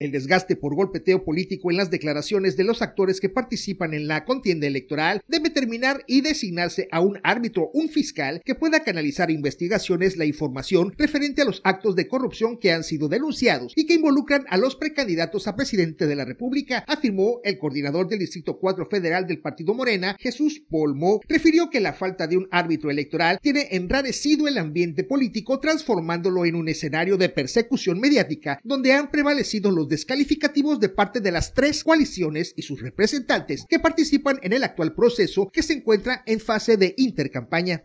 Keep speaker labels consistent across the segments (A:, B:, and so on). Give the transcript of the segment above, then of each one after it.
A: El desgaste por golpeteo político en las declaraciones de los actores que participan en la contienda electoral debe terminar y designarse a un árbitro, un fiscal, que pueda canalizar investigaciones la información referente a los actos de corrupción que han sido denunciados y que involucran a los precandidatos a presidente de la República, afirmó el coordinador del Distrito 4 Federal del Partido Morena, Jesús Polmo. Refirió que la falta de un árbitro electoral tiene enrarecido el ambiente político transformándolo en un escenario de persecución mediática donde han prevalecido los descalificativos de parte de las tres coaliciones y sus representantes que participan en el actual proceso que se encuentra en fase de intercampaña.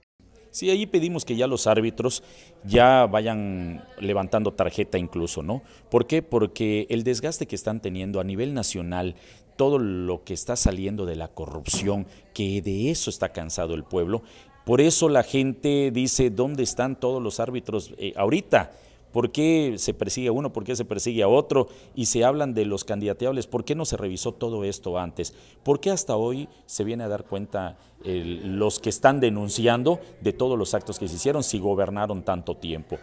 B: Sí, ahí pedimos que ya los árbitros ya vayan levantando tarjeta incluso, ¿no? ¿Por qué? Porque el desgaste que están teniendo a nivel nacional, todo lo que está saliendo de la corrupción, que de eso está cansado el pueblo, por eso la gente dice, ¿dónde están todos los árbitros eh, ahorita? ¿Por qué se persigue a uno? ¿Por qué se persigue a otro? Y se hablan de los candidateables. ¿Por qué no se revisó todo esto antes? ¿Por qué hasta hoy se viene a dar cuenta eh, los que están denunciando de todos los actos que se hicieron si gobernaron tanto tiempo?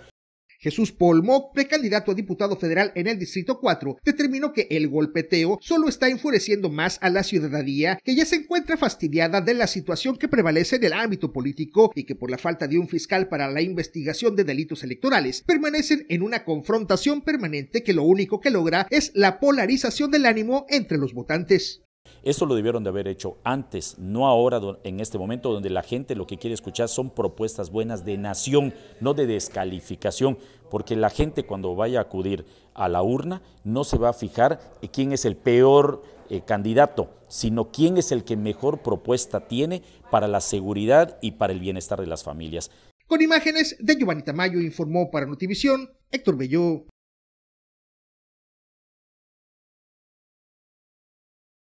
A: Jesús Polmo, precandidato a diputado federal en el Distrito 4, determinó que el golpeteo solo está enfureciendo más a la ciudadanía que ya se encuentra fastidiada de la situación que prevalece en el ámbito político y que por la falta de un fiscal para la investigación de delitos electorales permanecen en una confrontación permanente que lo único que logra es la polarización del ánimo entre los votantes.
B: Eso lo debieron de haber hecho antes, no ahora en este momento donde la gente lo que quiere escuchar son propuestas buenas de nación, no de descalificación, porque la gente cuando vaya a acudir a la urna no se va a fijar quién es el peor eh, candidato, sino quién es el que mejor propuesta tiene para la seguridad y para el bienestar de las familias.
A: Con imágenes de Giovanni Tamayo informó para Notivisión Héctor Belló.